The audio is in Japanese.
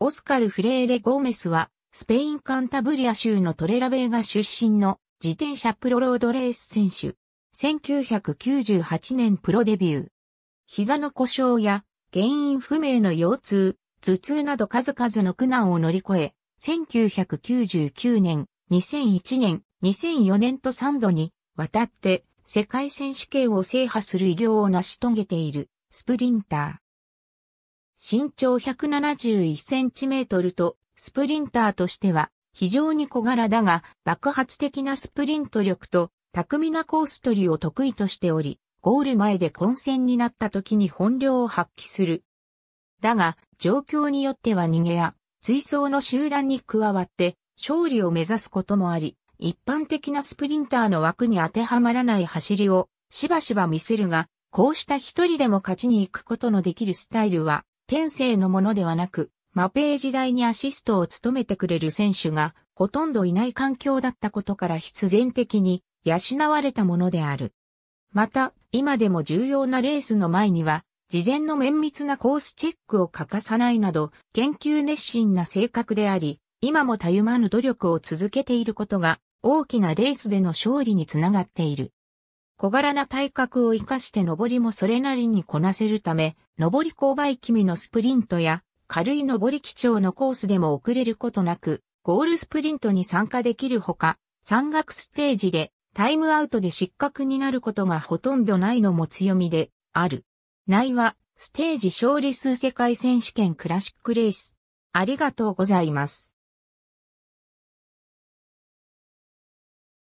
オスカル・フレーレ・ゴーメスは、スペイン・カンタブリア州のトレラベーガ出身の自転車プロロードレース選手。1998年プロデビュー。膝の故障や原因不明の腰痛、頭痛など数々の苦難を乗り越え、1999年、2001年、2004年と3度に渡って世界選手権を制覇する偉業を成し遂げているスプリンター。身長171センチメートルと、スプリンターとしては非常に小柄だが、爆発的なスプリント力と、巧みなコース取りを得意としており、ゴール前で混戦になった時に本領を発揮する。だが、状況によっては逃げや、追走の集団に加わって、勝利を目指すこともあり、一般的なスプリンターの枠に当てはまらない走りをしばしば見せるが、こうした一人でも勝ちに行くことのできるスタイルは天性のものではなく、マペー時代にアシストを務めてくれる選手がほとんどいない環境だったことから必然的に養われたものである。また、今でも重要なレースの前には、事前の綿密なコースチェックを欠かさないなど、研究熱心な性格であり、今もたゆまぬ努力を続けていることが、大きなレースでの勝利につながっている。小柄な体格を生かして登りもそれなりにこなせるため、登り勾配気味のスプリントや、軽い登り基調のコースでも遅れることなく、ゴールスプリントに参加できるほか、山岳ステージでタイムアウトで失格になることがほとんどないのも強みである。内は、ステージ勝利数世界選手権クラシックレース。ありがとうございます。